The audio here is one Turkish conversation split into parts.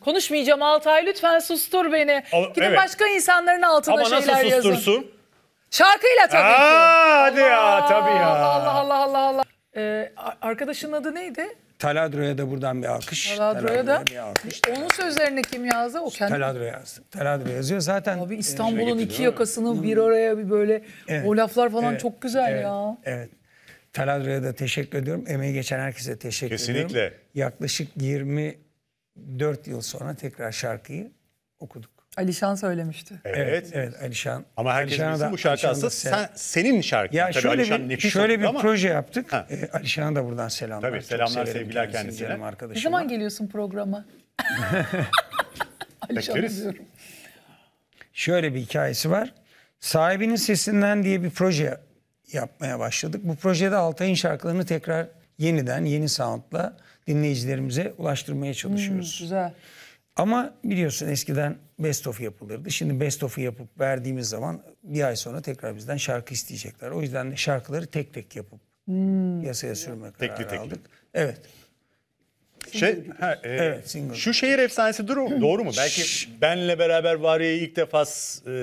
Konuşmayacağım Altay lütfen sustur beni. Gidin evet. başka insanların altına Ama şeyler yazın. Ama nasıl sustursun? Yazın. Şarkıyla tabii Aa, ki. Hadi ya tabii ya. Allah Allah Allah Allah. Ee, arkadaşın adı neydi? Taladro'ya da buradan bir alkış. Taladro'ya da. Onun sözlerini kim yazdı? O kendi. Taladro yazdı. Taladro yazıyor zaten. Abi ee, İstanbul'un iki yakasını bir araya bir böyle evet. o laflar falan evet. çok güzel evet. ya. Evet. Taladro'ya da teşekkür ediyorum. Emeği geçen herkese teşekkür Kesinlikle. ediyorum. Kesinlikle. Yaklaşık 20 dört yıl sonra tekrar şarkıyı okuduk. Alişan söylemişti. Evet. Evet, evet Alişan. Ama herkesin bu şarkı aslında sen- senin şarkın. Ya Tabii şöyle Alişan bir şöyle bir ama proje yaptık. Ha. E, Alişan'a da buradan selamlar. Tabii, selamlar, severim sevgiler kendisini, kendisine. Canım Ne zaman geliyorsun programa? Alişan bekleriz. diyorum. Şöyle bir hikayesi var. Sahibinin sesinden diye bir proje yapmaya başladık. Bu projede Altay'ın şarkılarını tekrar yeniden yeni soundla dinleyicilerimize ulaştırmaya çalışıyoruz. Hmm, güzel. Ama biliyorsun eskiden best of yapılırdı. Şimdi best of'u yapıp verdiğimiz zaman bir ay sonra tekrar bizden şarkı isteyecekler. O yüzden şarkıları tek tek yapıp hmm. piyasaya sürme tekli kararı tekli. aldık. Evet. Şey, ha, e, evet, single. Şu şehir efsanesi doğru, doğru mu? Belki benle beraber Variye'yi ilk defa e,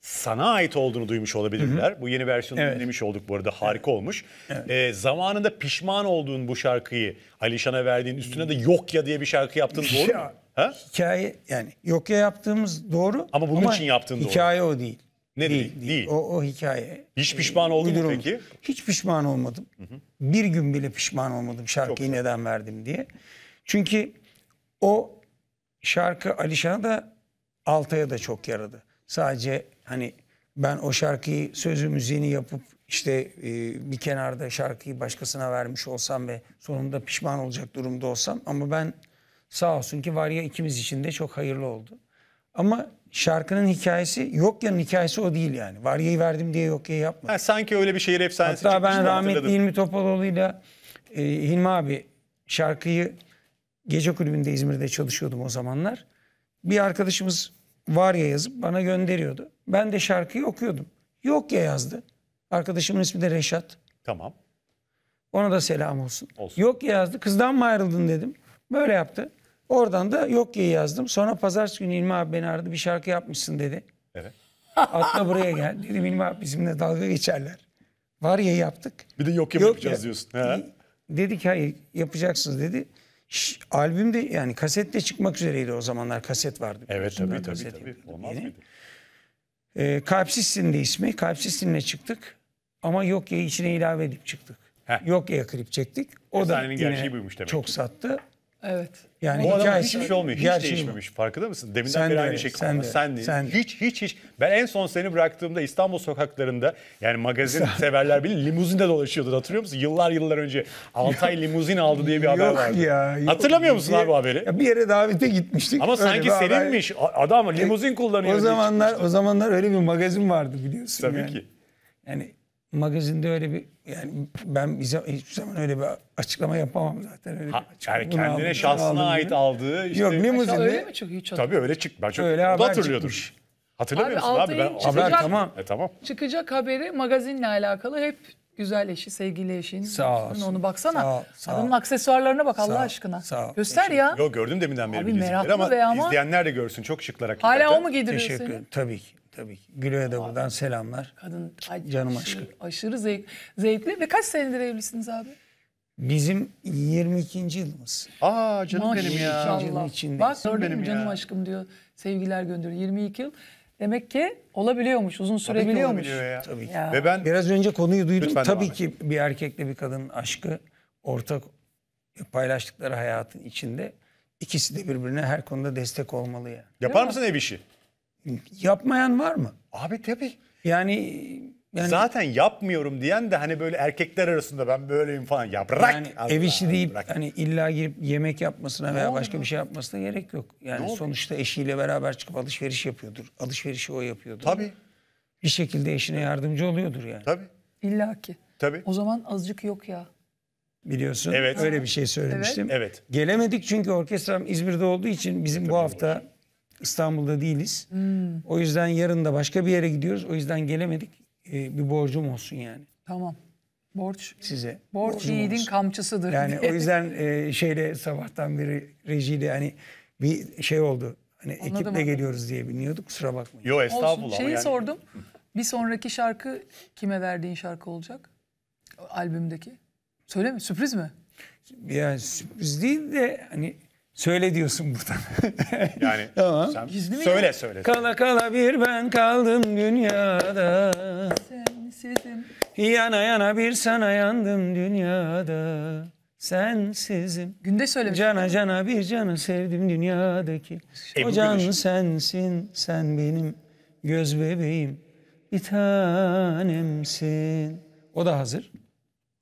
sana ait olduğunu duymuş olabilirler. Hı hı. Bu yeni versiyonu evet. dinlemiş olduk bu arada. Harika evet. olmuş. Evet. Ee, zamanında pişman olduğun bu şarkıyı Alişan'a verdiğin üstüne de yok ya diye bir şarkı yaptın doğru mu? Ha? Hikaye yani yok ya yaptığımız doğru. Ama bunun ama için yaptığın hikaye doğru. Hikaye o değil. Ne değil? Değil. değil. O, o hikaye. Hiç pişman oldun mu peki? Hiç pişman olmadım. Hı hı. Bir gün bile pişman olmadım şarkıyı Çok neden verdim diye. Çünkü o şarkı Alişan'a da Altay'a da çok yaradı. Sadece hani ben o şarkıyı sözü müziğini yapıp işte e, bir kenarda şarkıyı başkasına vermiş olsam ve sonunda pişman olacak durumda olsam ama ben sağ olsun ki var ya ikimiz için de çok hayırlı oldu. Ama şarkının hikayesi yok ya hikayesi o değil yani. Varya'yı verdim diye yok yapmadım. yapma. sanki öyle bir şehir efsanesi Hatta ben rahmetli Hilmi Topaloğlu'yla e, Hilmi abi şarkıyı gece kulübünde İzmir'de çalışıyordum o zamanlar. Bir arkadaşımız var ya yazıp bana gönderiyordu. Ben de şarkıyı okuyordum. Yok ya yazdı. Arkadaşımın ismi de Reşat. Tamam. Ona da selam olsun. Olsun. Yok ya yazdı. Kızdan mı ayrıldın dedim. Böyle yaptı. Oradan da yok ya yazdım. Sonra pazartesi günü İlmi abi beni aradı. Bir şarkı yapmışsın dedi. Evet. Atla buraya gel. Dedim İlmi abi bizimle dalga geçerler. Var ya yaptık. Bir de yok, yok yapacağız ya. diyorsun. He. Dedi ki hayır yapacaksınız dedi albümde yani kasetle çıkmak üzereydi o zamanlar kaset vardı. Evet tabii tabii, tabii. Olmaz mıydı? E, ee, Kalpsizsin de ismi. Kalpsizsin'le çıktık. Ama yok ya içine ilave edip çıktık. Heh. Yok ya klip çektik. O Efsanenin da yine gerçeği buymuş demek çok sattı. Evet. Yani o adamın hiçbir şey olmuyor. Hiç değişmemiş. Mi? Farkında mısın? Deminden sen beri de aynı şey. Sen, de, sen değil. Sen hiç hiç hiç. Ben en son seni bıraktığımda İstanbul sokaklarında yani magazin severler bile limuzinde dolaşıyordu. Hatırlıyor musun? Yıllar yıllar önce Altay limuzin aldı diye bir haber yok vardı. Ya, yok Hatırlamıyor musun abi bu haberi? Ya bir yere davete gitmiştik. Ama öyle sanki seninmiş. Haber... Adam e, limuzin kullanıyor. O zamanlar o zamanlar öyle bir magazin vardı biliyorsun Tabii yani. ki. Yani magazinde öyle bir yani ben bize hiçbir zaman öyle bir açıklama yapamam zaten öyle. Ha, yani kendine aldım, şahsına ait aldığı işte Yok limuzinde. Öyle mi çıkıyor hiç? Tabii öyle çık. Ben çok öyle haber hatırlıyordur. Çıkmış. Hatırlamıyor abi, musun abi? Ben çıkacak, haber tamam. E, tamam. Çıkacak haberi magazinle alakalı hep güzel eşi, sevgili eşin. Sağ olsun. Onu baksana. Sağ, sağ. Adamın aksesuarlarına bak sağ, Allah aşkına. Sağ. Göster ya. Yok gördüm deminden beri Abi, bilezikleri ama, ama izleyenler de görsün. Çok şıklarak. Hala o mu giydiriyorsun? Teşekkür ederim. Tabii ki. Tabii ki. Gülü'ye de buradan selamlar. Kadın ay, canım aşkım. Şey, aşırı, zevk, zevkli. Ve kaç senedir evlisiniz abi? Bizim 22. yılımız. Aa canım Maşallah. benim ya. Allah. Bak gördüm canım ya. aşkım diyor. Sevgiler gönderiyor. 22 yıl. Demek ki olabiliyormuş, uzun sürebiliyormuş. Tabii ki ya. Tabii ki. Ya. Ve ben biraz önce konuyu duydum. Lütfen Tabii ki bir erkekle bir kadının aşkı ortak paylaştıkları hayatın içinde ikisi de birbirine her konuda destek olmalı ya. Yani. Yapar mısın ev işi? Yapmayan var mı? Abi tabii. Yani yani, Zaten yapmıyorum diyen de hani böyle erkekler arasında ben böyleyim falan ya bırak. Yani Allah, ev işi deyip bırak. hani illa girip yemek yapmasına ne veya başka mu? bir şey yapmasına gerek yok. Yani ne sonuçta oldu? eşiyle beraber çıkıp alışveriş yapıyordur. Alışverişi o yapıyordur. Tabii. Bir şekilde eşine yardımcı oluyordur yani. Tabii. İlla ki. Tabii. O zaman azıcık yok ya. Biliyorsun evet. öyle bir şey söylemiştim. Evet. evet. Gelemedik çünkü orkestram İzmir'de olduğu için bizim Tabii bu hafta İstanbul'da değiliz. Hmm. O yüzden yarın da başka bir yere gidiyoruz. O yüzden gelemedik. Ee, bir borcum olsun yani. Tamam. Borç size. Borç yiğidin kamçısıdır. Yani diye. o yüzden e, şeyle sabahtan beri rejiyle hani bir şey oldu. Hani Anladım ekiple abi. geliyoruz diye biniyorduk. Kusura bakmayın. Yo estağfurullah. Olsun. Şeyi yani. sordum. Bir sonraki şarkı kime verdiğin şarkı olacak? Albümdeki. Söyle mi? Sürpriz mi? Yani sürpriz değil de hani Söyle diyorsun buradan. yani tamam. sen Gizli mi söyle söyle. Kala kala bir ben kaldım dünyada. Sensizim. Yana yana bir sana yandım dünyada. Sensizim. Günde söylemiş. Cana cana bir canı sevdim dünyadaki. Ebru o can Gülüş. sensin, sen benim göz bebeğim. Bir tanemsin. O da hazır.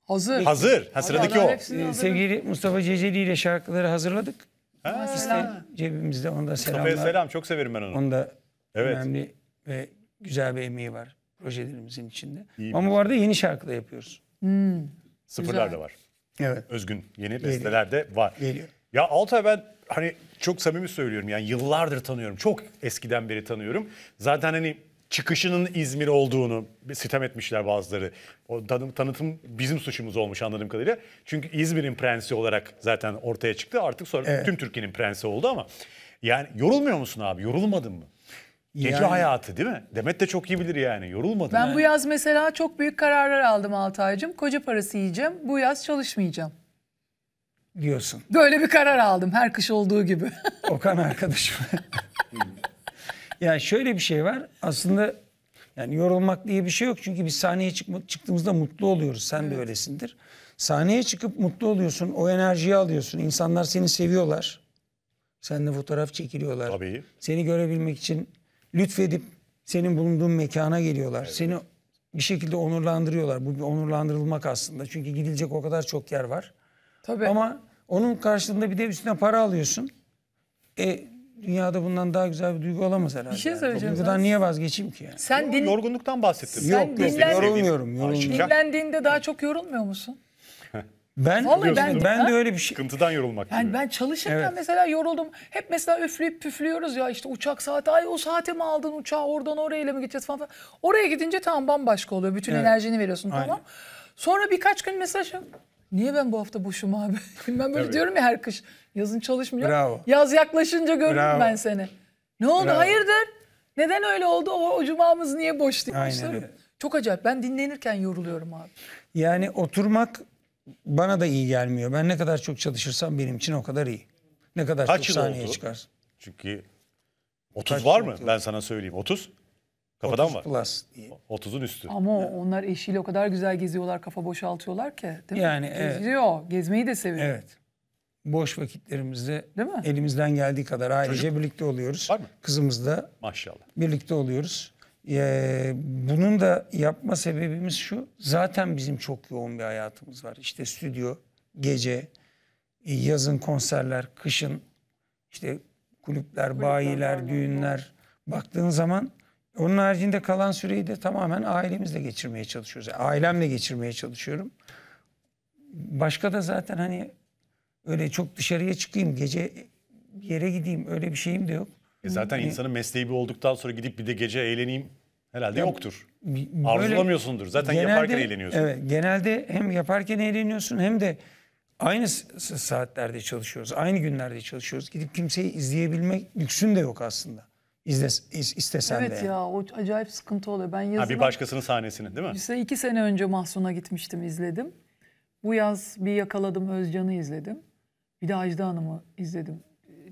Hazır. Hazır. Ha, sıradaki o. Ee, sevgili Mustafa Ceceli ile şarkıları hazırladık. Ha. cebimizde onda selam. Mustafa'ya selam çok severim ben onu. Onda evet. önemli ve güzel bir emeği var projelerimizin içinde. İyi Ama bu şey. arada yeni şarkı da yapıyoruz. Hmm, Sıfırlar güzel. da var. Evet. Özgün yeni besteler de var. Geliyor. Ya Altay ben hani çok samimi söylüyorum yani yıllardır tanıyorum. Çok eskiden beri tanıyorum. Zaten hani çıkışının İzmir olduğunu sitem etmişler bazıları. O tanım, tanıtım bizim suçumuz olmuş anladığım kadarıyla. Çünkü İzmir'in prensi olarak zaten ortaya çıktı. Artık sonra evet. tüm Türkiye'nin prensi oldu ama. Yani yorulmuyor musun abi? Yorulmadın mı? Gece yani, hayatı değil mi? Demet de çok iyi bilir yani. Yorulmadın. Ben yani. bu yaz mesela çok büyük kararlar aldım Altaycığım. Koca parası yiyeceğim. Bu yaz çalışmayacağım diyorsun. Böyle bir karar aldım her kış olduğu gibi. Okan arkadaşım. Ya şöyle bir şey var. Aslında yani yorulmak diye bir şey yok. Çünkü bir sahneye çıkma, çıktığımızda mutlu oluyoruz. Sen evet. de öylesindir. Sahneye çıkıp mutlu oluyorsun. O enerjiyi alıyorsun. İnsanlar seni seviyorlar. Seninle fotoğraf çekiliyorlar. Tabii. Seni görebilmek için lütfedip senin bulunduğun mekana geliyorlar. Evet. Seni bir şekilde onurlandırıyorlar. Bu bir onurlandırılmak aslında. Çünkü gidilecek o kadar çok yer var. Tabii. Ama onun karşılığında bir de üstüne para alıyorsun. E, dünyada bundan daha güzel bir duygu olamaz herhalde. Bir şey söyleyeceğim. Yani. Duygudan niye vazgeçeyim ki? Yani? Sen din... Yorgunluktan bahsettim. Sen yok yok dinlen... yorulmuyorum. yorulmuyorum. Dinlendiğinde daha çok yorulmuyor musun? Ben Vallahi ben, ben de öyle bir şey. Sıkıntıdan yorulmak yani gibi. Ben çalışırken evet. mesela yoruldum. Hep mesela üfleyip püflüyoruz ya işte uçak saati. Ay o saate mi aldın uçağı oradan oraya ile mi gideceğiz falan. Oraya gidince tamam bambaşka oluyor. Bütün evet. enerjini veriyorsun Aynen. tamam. Sonra birkaç gün mesela şey- Niye ben bu hafta boşum abi? ben böyle Tabii. diyorum ya her kış. Yazın çalışmıyor, Bravo. Yaz yaklaşınca görürüm ben seni. Ne oldu? Bravo. Hayırdır? Neden öyle oldu? O, o cumamız niye boş demişler. Çok acayip. Ben dinlenirken yoruluyorum abi. Yani oturmak bana da iyi gelmiyor. Ben ne kadar çok çalışırsam benim için o kadar iyi. Ne kadar Kaç çok saniye oldu? çıkarsın. Çünkü 30 Kaç var mı? Yıl? Ben sana söyleyeyim. 30? Kafadan 30 var. plus diye. 30'un üstü. Ama o- onlar eşiyle o kadar güzel geziyorlar, kafa boşaltıyorlar ki. Değil Yani, mi? evet. Geziyor, gezmeyi de seviyor. Evet. Boş vakitlerimizde Değil mi? elimizden geldiği kadar ailece birlikte oluyoruz. Var mı? Kızımız da. Maşallah. birlikte oluyoruz. Ee, bunun da yapma sebebimiz şu. Zaten bizim çok yoğun bir hayatımız var. İşte stüdyo, gece, e, yazın konserler, kışın işte kulüpler, bayiler, düğünler. Baktığın zaman onun haricinde kalan süreyi de tamamen ailemizle geçirmeye çalışıyoruz. Yani ailemle geçirmeye çalışıyorum. Başka da zaten hani öyle çok dışarıya çıkayım, gece bir yere gideyim öyle bir şeyim de yok. E zaten hani insanın mesleği bir olduktan sonra gidip bir de gece eğleneyim herhalde ya, yoktur. Arzulamıyorsundur. Zaten genelde, yaparken eğleniyorsun. Evet, genelde hem yaparken eğleniyorsun hem de aynı saatlerde çalışıyoruz. Aynı günlerde çalışıyoruz. Gidip kimseyi izleyebilmek lüksün de yok aslında izles, istesen evet de. Evet ya o acayip sıkıntı oluyor. Ben yazına, ha, bir başkasının sahnesinin, değil mi? İşte iki sene önce Mahsun'a gitmiştim izledim. Bu yaz bir yakaladım Özcan'ı izledim. Bir de Ajda Hanım'ı izledim.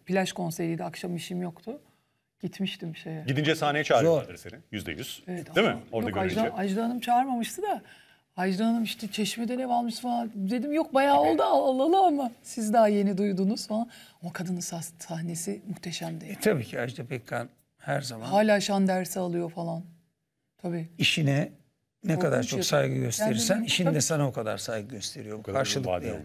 Plaj konseriydi akşam işim yoktu. Gitmiştim şeye. Gidince sahneye çağırıyorlardır seni. Yüzde yüz. Evet, değil ama, mi? Orada yok, görünce. Ajda, Ajda Hanım çağırmamıştı da. Ajda Hanım işte Çeşme'de ne almış falan. Dedim yok bayağı oldu alalı ama siz daha yeni duydunuz falan. O kadının sahnesi muhteşemdi. Yani. E, tabii ki Ajda Pekkan her zaman. Hala şan dersi alıyor falan. Tabii. İşine ne Korkunç kadar çok saygı gösterirsen yani, işin de sana o kadar saygı gösteriyor. Bu Karşılıklı